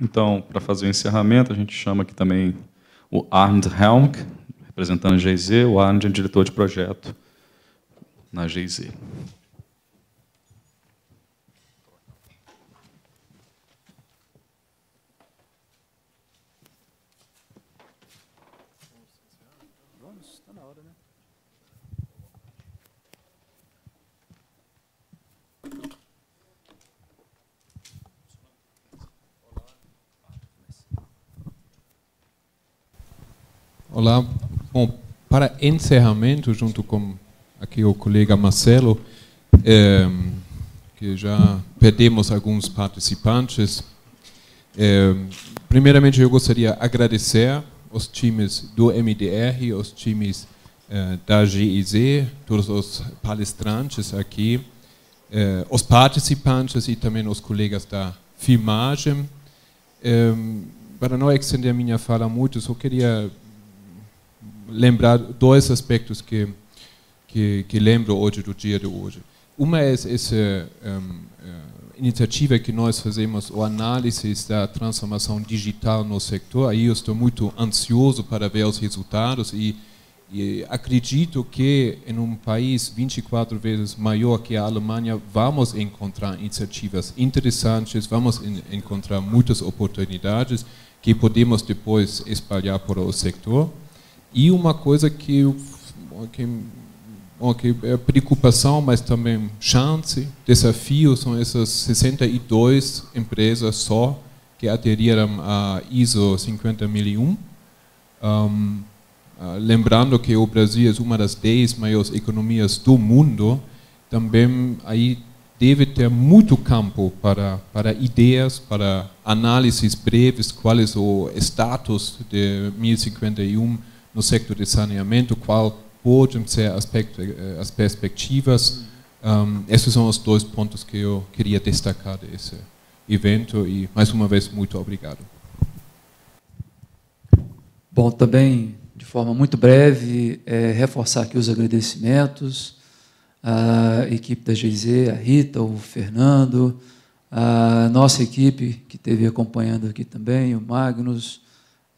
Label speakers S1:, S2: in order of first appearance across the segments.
S1: Então, para fazer o encerramento, a gente chama aqui também o Arnd Helm, representando a GIZ, o Arnd é diretor de projeto na GIZ. Está na hora, né?
S2: Olá. Bom, para encerramento, junto com aqui o colega Marcelo, é, que já perdemos alguns participantes. É, primeiramente, eu gostaria de agradecer os times do MDR, os times é, da GIZ, todos os palestrantes aqui, os participantes e também os colegas da filmagem. para não estender a minha fala muito, só queria lembrar dois aspectos que, que, que, lembro hoje do dia de hoje. Uma é essa um, eh, iniciativa que nós fazemos, o análise da transformação digital no setor. Aí eu estou muito ansioso para ver os resultados e, e acredito que em um país 24 vezes maior que a Alemanha vamos encontrar iniciativas interessantes, vamos encontrar muitas oportunidades que podemos depois espalhar para o setor. E uma coisa que, que, que é preocupação, mas também chance, desafio, são essas 62 empresas só que aderiram à ISO 50001. Um, lembrando que o Brasil é uma das 10 maiores economias do mundo, também aí deve ter muito campo para, para ideias, para análises breves, qual é o status de 1051 no sector de saneamento, qual podem ser aspecto, eh, as perspectivas. Um, esses são os dois pontos que eu queria destacar desse evento e, mais uma vez, muito obrigado.
S1: Bom, também, de forma muito breve, é, reforçar aqui os agradecimentos à equipe da GZ, a Rita, o Fernando, a nossa equipe que esteve acompanhando aqui também, o Magnus,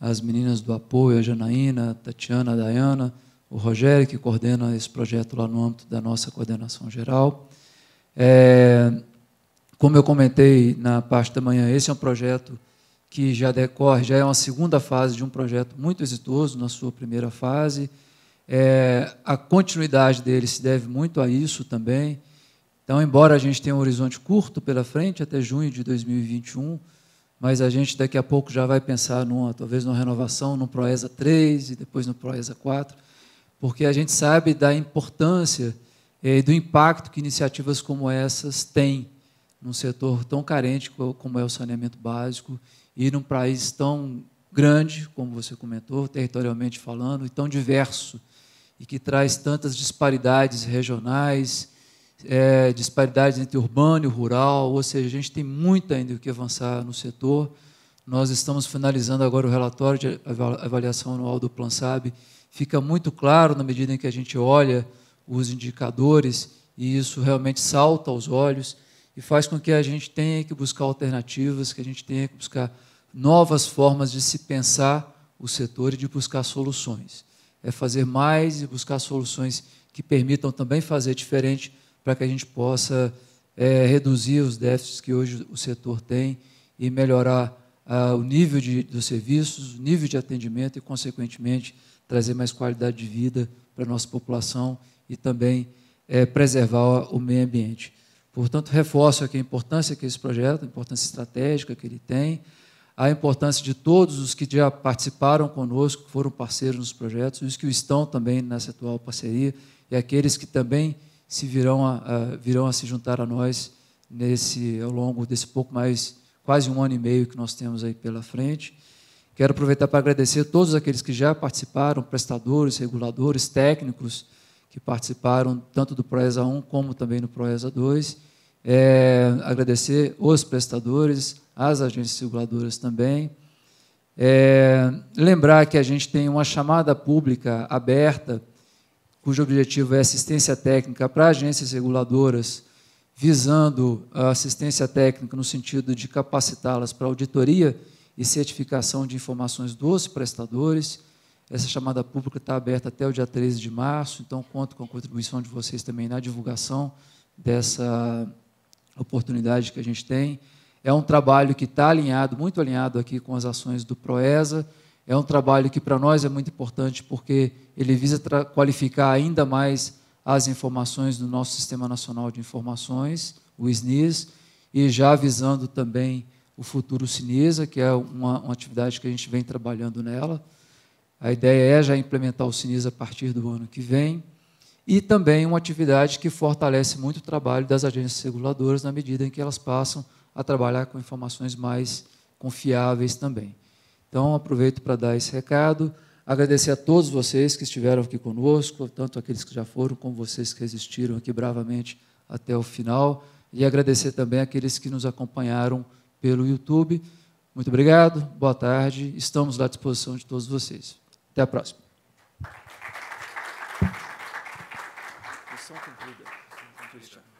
S1: as meninas do apoio, a Janaína, a Tatiana, a Dayana, o Rogério, que coordena esse projeto lá no âmbito da nossa coordenação geral. É, como eu comentei na parte da manhã, esse é um projeto que já decorre, já é uma segunda fase de um projeto muito exitoso na sua primeira fase. É, a continuidade dele se deve muito a isso também. Então, embora a gente tenha um horizonte curto pela frente, até junho de 2021, mas a gente daqui a pouco já vai pensar numa, talvez numa renovação, no Proesa 3 e depois no Proesa 4, porque a gente sabe da importância eh, e do impacto que iniciativas como essas têm num setor tão carente como é o saneamento básico e num país tão grande, como você comentou, territorialmente falando, e tão diverso, e que traz tantas disparidades regionais é, disparidades entre urbano e rural, ou seja, a gente tem muito ainda o que avançar no setor. Nós estamos finalizando agora o relatório de avaliação anual do Plan SAB. Fica muito claro, na medida em que a gente olha os indicadores, e isso realmente salta aos olhos e faz com que a gente tenha que buscar alternativas, que a gente tenha que buscar novas formas de se pensar o setor e de buscar soluções. É fazer mais e buscar soluções que permitam também fazer diferente para que a gente possa é, reduzir os déficits que hoje o setor tem e melhorar ah, o nível de, dos serviços, o nível de atendimento e, consequentemente, trazer mais qualidade de vida para a nossa população e também é, preservar o meio ambiente. Portanto, reforço aqui a importância que esse projeto, a importância estratégica que ele tem, a importância de todos os que já participaram conosco, que foram parceiros nos projetos, os que o estão também nessa atual parceria, e aqueles que também se virão a, a, virão a se juntar a nós nesse ao longo desse pouco mais quase um ano e meio que nós temos aí pela frente. Quero aproveitar para agradecer todos aqueles que já participaram, prestadores, reguladores, técnicos que participaram tanto do Proesa 1 como também no Proesa 2. É, agradecer os prestadores, as agências reguladoras também. É, lembrar que a gente tem uma chamada pública aberta cujo objetivo é assistência técnica para agências reguladoras, visando a assistência técnica no sentido de capacitá-las para auditoria e certificação de informações dos prestadores. Essa chamada pública está aberta até o dia 13 de março, então conto com a contribuição de vocês também na divulgação dessa oportunidade que a gente tem. É um trabalho que está alinhado, muito alinhado aqui com as ações do Proesa, é um trabalho que para nós é muito importante porque ele visa qualificar ainda mais as informações do nosso Sistema Nacional de Informações, o SNIS, e já avisando também o futuro Sinisa, que é uma, uma, atividade que a gente vem trabalhando nela. A ideia é já implementar o Sinisa a partir do ano que vem. E também uma atividade que fortalece muito o trabalho das agências reguladoras, na medida em que elas passam a trabalhar com informações mais confiáveis também. Então, aproveito para dar esse recado, agradecer a todos vocês que estiveram aqui conosco, tanto aqueles que já foram, como vocês que resistiram aqui bravamente até o final, e agradecer também aqueles que nos acompanharam pelo YouTube. Muito obrigado, boa tarde, estamos à disposição de todos vocês. Até a próxima. Missão cumprida.